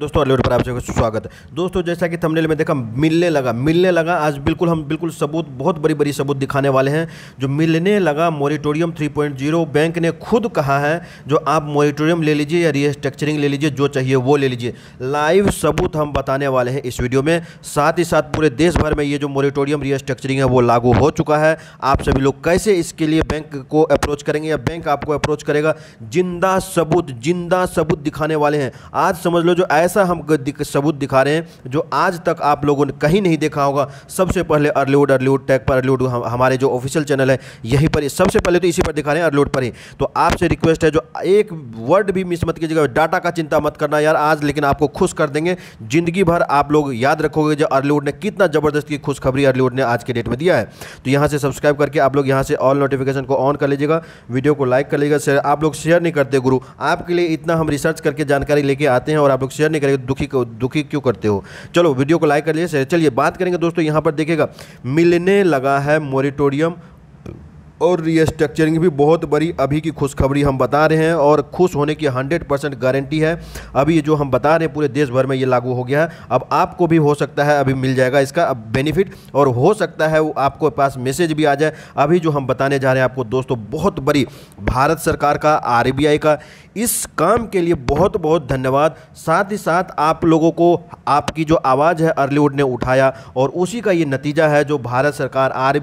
दोस्तों अलीवर पर आप सबको स्वागत है दोस्तों जैसा कि थंबनेल में देखा मिलने लगा मिलने लगा आज बिल्कुल हम बिल्कुल सबूत बहुत बड़ी बड़ी सबूत दिखाने वाले हैं जो मिलने लगा मोरिटोरियम 3.0 बैंक ने खुद कहा है जो आप मोरिटोरियम ले लीजिए या रिस्ट्रक्चरिंग ले लीजिए जो चाहिए वो ले लीजिए लाइव सबूत हम बताने वाले हैं इस वीडियो में साथ ही साथ पूरे देश भर में ये जो मोरिटोरियम रिस्ट्रक्चरिंग है वो लागू हो चुका है आप सभी लोग कैसे इसके लिए बैंक को अप्रोच करेंगे या बैंक आपको अप्रोच करेगा जिंदा सबूत जिंदा सबूत दिखाने वाले हैं आज समझ लो जो ऐसा हम सबूत दिखा रहे हैं जो आज तक आप लोगों ने कहीं नहीं देखा होगा सबसे पहले अर्लीवुड अर्लीवुड टैग पर अर्लीवुड हम, हमारे जो ऑफिशियल चैनल है यहीं पर सबसे पहले तो इसी पर दिखा रहे हैं अर्लीवुड पर ही तो आपसे रिक्वेस्ट है जो एक वर्ड भी मिस मत कीजिएगा डाटा का चिंता मत करना यार आज लेकिन आपको खुश कर देंगे ज़िंदगी भर आप लोग याद रखोगे जो अर्लीवुड ने कितना ज़बरदस्त की खुशखबरी अर्लीवुड ने आज के डेट में दिया है तो यहाँ से सब्सक्राइब करके आप लोग यहाँ से ऑल नोटिफिकेशन को ऑन कर लीजिएगा वीडियो को लाइक कर लीजिएगा आप लोग शेयर नहीं करते गुरु आपके लिए इतना हम रिसर्च करके जानकारी लेके आते हैं और आप लोग शेयर नहीं करेंगे दुखी को दुखी क्यों करते हो चलो वीडियो को लाइक कर लीजिए चलिए बात करेंगे दोस्तों यहाँ पर देखिएगा मिलने लगा है मोरिटोरियम और रिस्ट्रक्चरिंग भी बहुत बड़ी अभी की खुशखबरी हम बता रहे हैं और खुश होने की 100 परसेंट गारंटी है अभी ये जो हम बता रहे हैं पूरे देश भर में ये लागू हो गया है अब आपको भी हो सकता है अभी मिल जाएगा इसका अब बेनिफिट और हो सकता है वो आपको पास मैसेज भी आ जाए अभी जो हम बताने जा रहे हैं आपको दोस्तों बहुत बड़ी भारत सरकार का आर का इस काम के लिए बहुत बहुत धन्यवाद साथ ही साथ आप लोगों को आपकी जो आवाज़ है अर्लीवुड ने उठाया और उसी का ये नतीजा है जो भारत सरकार आर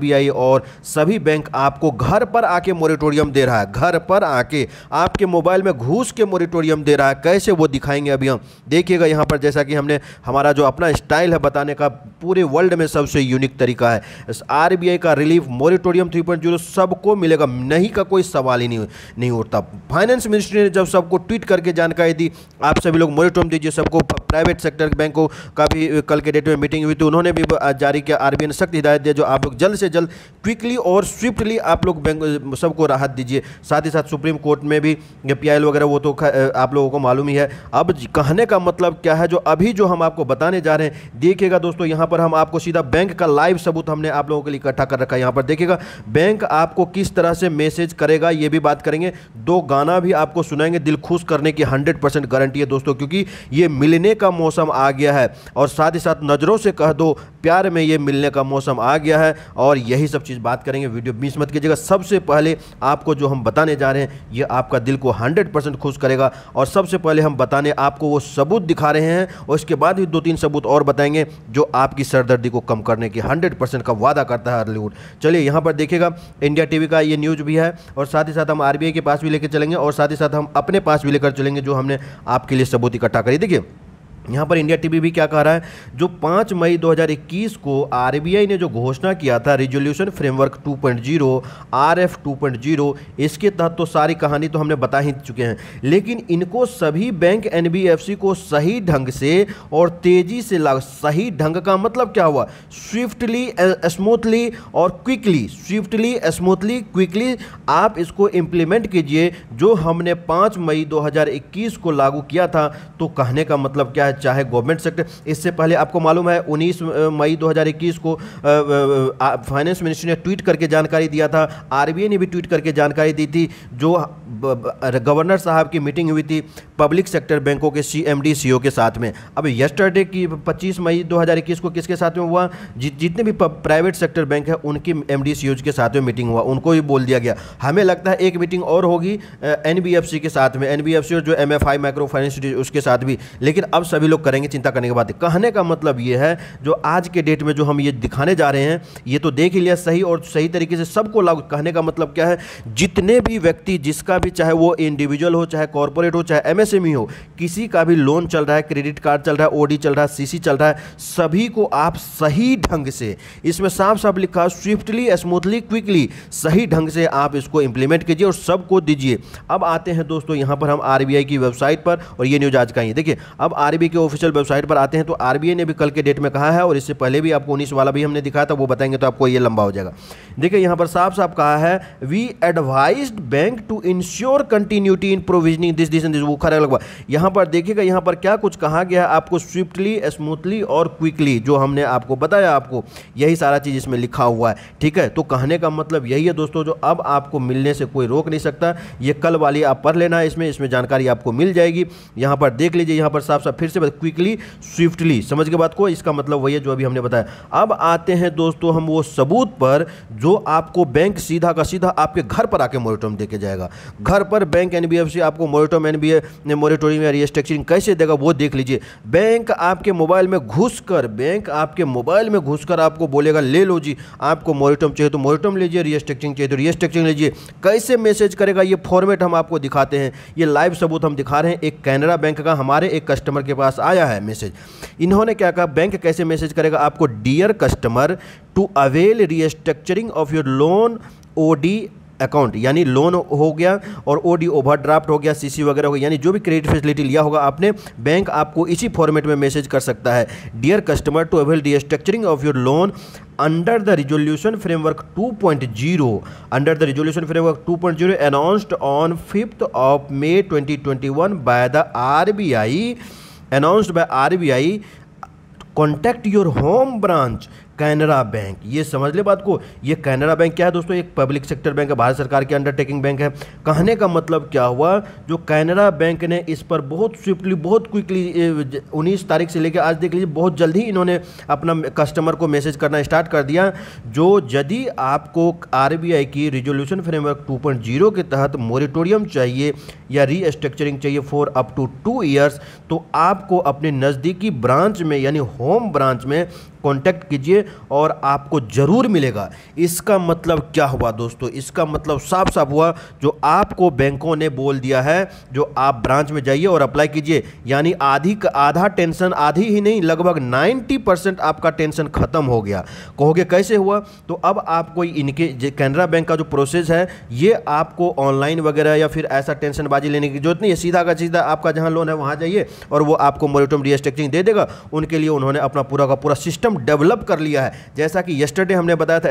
और सभी बैंक आपको घर पर आके मोरिटोरियम दे रहा है घर पर आके आपके मोबाइल में घूस के मोरिटोरियम दे रहा है कैसे वो दिखाएंगे अभी हम देखिएगा यहाँ पर जैसा कि हमने हमारा जो अपना स्टाइल है बताने का पूरे वर्ल्ड में सबसे यूनिक तरीका है आर का रिलीफ मोरिटोरियम थ्री सबको मिलेगा नहीं का कोई सवाल ही नहीं नहीं उठता फाइनेंस मिनिस्ट्री ने जब सबको ट्वीट करके जानकारी दी आप सभी लोग मोरिटोरियम दीजिए सबको प्राइवेट सेक्टर बैंकों का भी कल के डेट में मीटिंग हुई थी तो उन्होंने भी जारी किया आरबीआई ने सख्त हिदायत दिया जो आप लोग जल्द से जल्द क्विकली और स्विफ्टली आप लोग बैंक सबको राहत दीजिए साथ ही साथ सुप्रीम कोर्ट में भी पी वगैरह वो तो आप लोगों को मालूम ही है अब कहने का मतलब क्या है जो अभी जो हम आपको बताने जा रहे हैं देखिएगा दोस्तों यहाँ पर हम आपको सीधा बैंक का लाइव सबूत हमने आप लोगों के लिए इकट्ठा कर रखा है यहाँ पर देखिएगा बैंक आपको किस तरह से मैसेज करेगा ये भी बात करेंगे दो गाना भी आपको सुनाएंगे दिल खुश करने की हंड्रेड गारंटी है दोस्तों क्योंकि ये मिलने का मौसम आ गया है और साथ ही साथ नज़रों से कह दो प्यार में ये मिलने का मौसम आ गया है और यही सब चीज़ बात करेंगे वीडियो मिस मत के कीजिएगा सबसे पहले आपको जो हम बताने जा रहे हैं ये आपका दिल को हंड्रेड परसेंट खुश करेगा और सबसे पहले हम बताने आपको वो सबूत दिखा रहे हैं और इसके बाद भी दो तीन सबूत और बताएंगे जो आपकी सरदर्दी को कम करने की हंड्रेड परसेंट का वादा करता है हॉलीवुड चलिए यहाँ पर देखिएगा इंडिया टीवी का ये न्यूज़ भी है और साथ ही साथ हम आरबीआई के पास भी लेकर चलेंगे और साथ ही साथ हम अपने पास भी लेकर चलेंगे जो हमने आपके लिए सबूत इकट्ठा करी देखिए यहाँ पर इंडिया टीवी भी क्या कह रहा है जो 5 मई 2021 को आरबीआई ने जो घोषणा किया था रिजोल्यूशन फ्रेमवर्क 2.0 आरएफ 2.0 इसके तहत तो सारी कहानी तो हमने बता ही चुके हैं लेकिन इनको सभी बैंक एनबीएफसी को सही ढंग से और तेज़ी से लागू सही ढंग का मतलब क्या हुआ स्विफ्टली स्मूथली और क्विकली स्विफ्टली स्मूथली क्विकली आप इसको इम्प्लीमेंट कीजिए जो हमने पाँच मई दो को लागू किया था तो कहने का मतलब क्या है है चाहे गवर्नमेंट सेक्टर इससे पहले आपको मालूम है उन्नीस मई 2021 को फाइनेंस मिनिस्ट्री ने ट्वीट करके जानकारी दिया था आरबीआई ने भी ट्वीट करके जानकारी दी थी जो गवर्नर साहब की मीटिंग हुई थी पब्लिक सेक्टर बैंकों के सी एम e के साथ में अब यस्टरडे की 25 मई 2021 को किसके साथ में हुआ जि, जितने भी प्राइवेट सेक्टर बैंक है उनकी एम e के साथ में मीटिंग हुआ उनको भी बोल दिया गया हमें लगता है एक मीटिंग और होगी एनबीएफसी के साथ में एनबीएफसी और जो एम माइक्रो फाइनेंस उसके साथ भी लेकिन अब सभी सभी लोग करेंगे चिंता करने के बाद कहने का मतलब ये है जो आज के डेट में जो हम ये दिखाने जा रहे हैं ये तो देख ही लिया सही और सही तरीके से सबको लागू कहने का मतलब क्या है जितने भी व्यक्ति जिसका भी चाहे वो इंडिविजुअल हो चाहे कॉरपोरेट हो चाहे एमएसएमई e हो किसी का भी लोन चल रहा है क्रेडिट कार्ड चल रहा है ओडी चल रहा है सीसी चल रहा है सभी को आप सही ढंग से इसमें साफ साफ लिखा स्विफ्टली स्मूथली क्विकली सही ढंग से आप इसको इंप्लीमेंट कीजिए और सबको दीजिए अब आते हैं दोस्तों यहां पर हम आरबीआई की वेबसाइट पर और ये न्यूज आज का ही देखिए अब आरबीआई के ऑफिशियल वेबसाइट पर आते हैं तो आरबीआई ने भी कल के डेट में कहा है और इससे पहले भी आपको उन्नीस वाला भी हमने दिखाया था वो बताएंगे तो आपको ये लंबा हो जाएगा देखिए यहाँ पर साफ साफ कहा है we advise bank to ensure continuity in provisioning this this this वो खरा लगवा यहाँ पर देखिएगा यहाँ पर क्या कुछ कहा गया है आपको स्विफ्टली स्मूथली और क्विकली जो हमने आपको बताया आपको यही सारा चीज़ इसमें लिखा हुआ है ठीक है तो कहने का मतलब यही है दोस्तों जो अब आपको मिलने से कोई रोक नहीं सकता ये कल वाली आप पढ़ लेना है इसमें इसमें जानकारी आपको मिल जाएगी यहाँ पर देख लीजिए यहाँ पर साफ साफ फिर से क्विकली स्विफ्टली समझ के बात को इसका मतलब वही है जो अभी हमने बताया अब आते हैं दोस्तों हम वो सबूत पर जो आपको बैंक सीधा का सीधा आपके घर पर आके मोरेटोरियम देके जाएगा घर पर बैंक एनबीएफसी आपको बी एनबीए मोरिटोरियम या रिस्ट्रक्चरिंग कैसे देगा वो देख लीजिए बैंक आपके मोबाइल में घुसकर बैंक आपके मोबाइल में घुसकर आपको बोलेगा ले लो जी आपको मोरेटोम चाहिए तो मोरेटोम लीजिए रिस्ट्रक्चरिंग चाहिए तो रिस्ट्रक्चरिंग लीजिए कैसे मैसेज करेगा ये फॉर्मेट हम आपको दिखाते हैं ये लाइव सबूत हम दिखा रहे हैं एक कैनरा बैंक का हमारे एक कस्टमर के पास आया है मैसेज इन्होंने क्या कहा बैंक कैसे मैसेज करेगा आपको dear customer to avail restructuring closing of your loan OD account यानी लोन हो गया और ओडी ओवरड्राफ्ट हो गया सीसी वगैरह हो गया यानी जो भी क्रेडिट फैसिलिटी लिया होगा आपने बैंक आपको इसी फॉर्मेट में मैसेज कर सकता है dear customer to avail the structuring of your loan under the resolution framework 2.0 under the resolution framework zero announced on fifth of May one by the RBI announced by RBI contact your home branch Canara bank ये समझ ले बात को ये Canara bank क्या है दोस्तों एक पब्लिक सेक्टर बैंक है भारत सरकार की अंडरटेकिंग बैंक है कहने का मतलब क्या हुआ जो कैनरा बैंक ने इस पर बहुत स्विफ्टली बहुत क्विकली उन्नीस तारीख से लेकर आज देख लीजिए बहुत जल्द ही इन्होंने अपना कस्टमर को मैसेज करना स्टार्ट कर दिया जो यदि आपको आर की रिजोल्यूशन फ्रेमवर्क टू के तहत मोरिटोरियम चाहिए या रीस्ट्रक्चरिंग चाहिए for up to two years तो आपको अपने नज़दीकी ब्रांच में यानी होम ब्रांच में कांटेक्ट कीजिए और आपको ज़रूर मिलेगा इसका मतलब क्या हुआ दोस्तों इसका मतलब साफ साफ हुआ जो आपको बैंकों ने बोल दिया है जो आप ब्रांच में जाइए और अप्लाई कीजिए यानी आधी आधा टेंशन आधी ही नहीं लगभग 90 परसेंट आपका टेंशन ख़त्म हो गया कहोगे कैसे हुआ तो अब आपको इनके कैनरा बैंक का जो प्रोसेस है ये आपको ऑनलाइन वगैरह या फिर ऐसा टेंशनबाजी लेने की जरूरत नहीं है सीधा का सीधा आपका जहाँ लोन है वहाँ जाइए और वो आपको मोरिटम रिस्ट्रक्चरिंग दे देगा उनके लिए उन्होंने अपना पूरा का पूरा सिस्टम सिस्टम डेवलप कर लिया है जैसा कि येस्टरडे हमने बताया था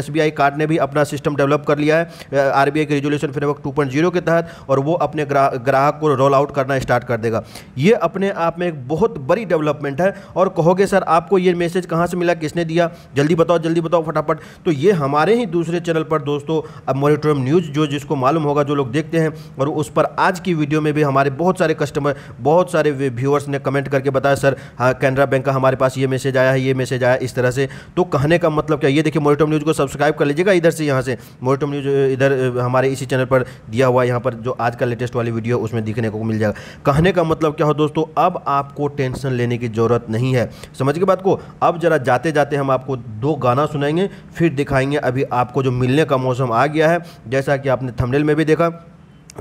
एस बी कार्ड ने भी अपना सिस्टम डेवलप कर लिया है आर के रेजुलेशन फ्रेमवर्क टू के तहत और वो अपने ग्राहक को रोल आउट करना स्टार्ट कर देगा ये अपने आप में एक बहुत बड़ी डेवलपमेंट है और कहोगे सर आपको ये मैसेज कहाँ से मिला किसने दिया जल्दी बताओ जल्दी बताओ फटाफट तो ये हमारे ही दूसरे चैनल पर दोस्तों अब मोरिटोरियम न्यूज़ जो जिसको मालूम होगा जो लोग देखते हैं और उस पर आज की वीडियो में भी हमारे बहुत सारे कस्टमर बहुत सारे व्यूअर्स ने कमेंट करके बताया सर हाँ कैनरा बैंक का हमारे पास ये मैसेज आया है ये मैसेज आया इस तरह से तो कहने का मतलब क्या ये देखिए मोरिटम न्यूज़ को सब्सक्राइब कर लीजिएगा इधर से यहाँ से मोरिटम न्यूज़ इधर हमारे इसी चैनल पर दिया हुआ यहाँ पर जो आज का लेटेस्ट वाली वीडियो उसमें दिखने को मिल जाएगा कहने का मतलब क्या हो दोस्तों अब आपको टेंशन लेने की ज़रूरत नहीं है समझ के बात को अब ज़रा जाते जाते हम आपको दो गाना सुनाएंगे फिर दिखाएंगे अभी आपको जो मिलने का मौसम आ गया है जैसा कि आपने थंबनेल में भी देखा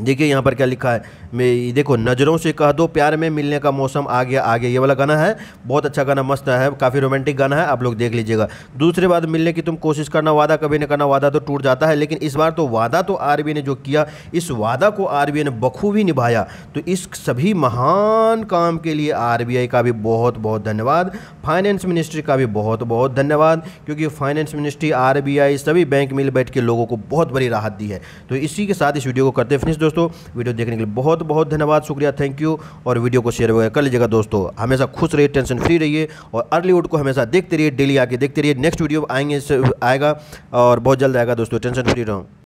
देखिए यहाँ पर क्या लिखा है मैं देखो नज़रों से कह दो प्यार में मिलने का मौसम आ गया आ गया ये वाला गाना है बहुत अच्छा गाना मस्त है काफ़ी रोमांटिक गाना है आप लोग देख लीजिएगा दूसरी बात मिलने की तुम कोशिश करना वादा कभी नहीं करना वादा तो टूट जाता है लेकिन इस बार तो वादा तो आर ने जो किया इस वादा को आर ने बखूबी निभाया तो इस सभी महान काम के लिए आर का भी बहुत बहुत धन्यवाद फाइनेंस मिनिस्ट्री का भी बहुत बहुत धन्यवाद क्योंकि फाइनेंस मिनिस्ट्री आर सभी बैंक मिल बैठ के लोगों को बहुत बड़ी राहत दी है तो इसी के साथ इस वीडियो को करते फिनिश दोस्तों वीडियो देखने के लिए बहुत बहुत धन्यवाद शुक्रिया थैंक यू और वीडियो को शेयर वगैरह कर लीजिएगा दोस्तों हमेशा खुश रहिए टेंशन फ्री रहिए और अर्लीवुड को हमेशा देखते रहिए डेली आके देखते रहिए नेक्स्ट वीडियो आएंगे आएगा और बहुत जल्द आएगा दोस्तों टेंशन फ्री रहो